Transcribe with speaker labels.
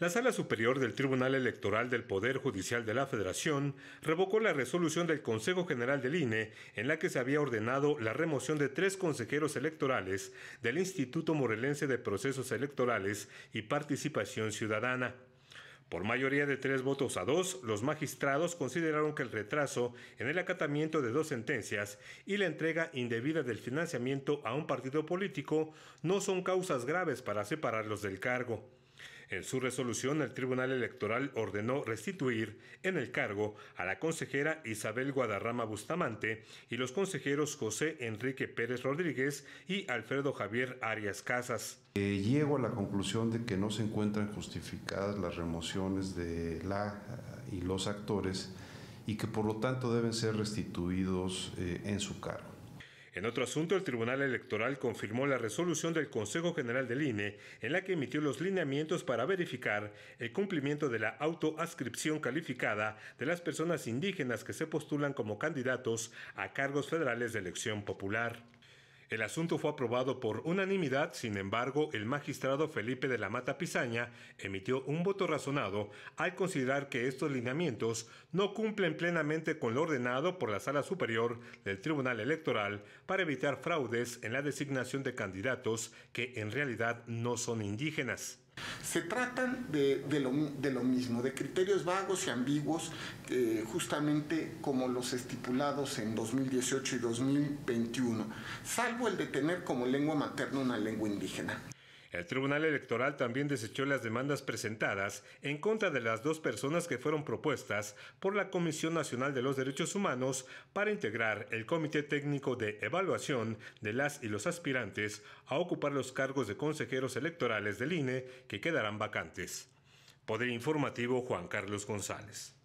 Speaker 1: La Sala Superior del Tribunal Electoral del Poder Judicial de la Federación revocó la resolución del Consejo General del INE en la que se había ordenado la remoción de tres consejeros electorales del Instituto Morelense de Procesos Electorales y Participación Ciudadana. Por mayoría de tres votos a dos, los magistrados consideraron que el retraso en el acatamiento de dos sentencias y la entrega indebida del financiamiento a un partido político no son causas graves para separarlos del cargo. En su resolución, el Tribunal Electoral ordenó restituir en el cargo a la consejera Isabel Guadarrama Bustamante y los consejeros José Enrique Pérez Rodríguez y Alfredo Javier Arias Casas.
Speaker 2: Eh, llego a la conclusión de que no se encuentran justificadas las remociones de la eh, y los actores y que por lo tanto deben ser restituidos eh, en su cargo.
Speaker 1: En otro asunto, el Tribunal Electoral confirmó la resolución del Consejo General del INE, en la que emitió los lineamientos para verificar el cumplimiento de la autoascripción calificada de las personas indígenas que se postulan como candidatos a cargos federales de elección popular. El asunto fue aprobado por unanimidad, sin embargo, el magistrado Felipe de la Mata Pisaña emitió un voto razonado al considerar que estos lineamientos no cumplen plenamente con lo ordenado por la Sala Superior del Tribunal Electoral para evitar fraudes en la designación de candidatos que en realidad no son indígenas. Se tratan
Speaker 2: de, lo, mismo, de criterios vagos y ambiguos, eh, justamente como los estipulados en 2018 y 2021, salvo el de tener como lengua materna una lengua indígena.
Speaker 1: El Tribunal Electoral también desechó las demandas presentadas en contra de las dos personas que fueron propuestas por la Comisión Nacional de los Derechos Humanos para integrar el Comité Técnico de Evaluación de las y los aspirantes a ocupar los cargos de consejeros electorales del INE que quedarán vacantes. Poder Informativo Juan Carlos González.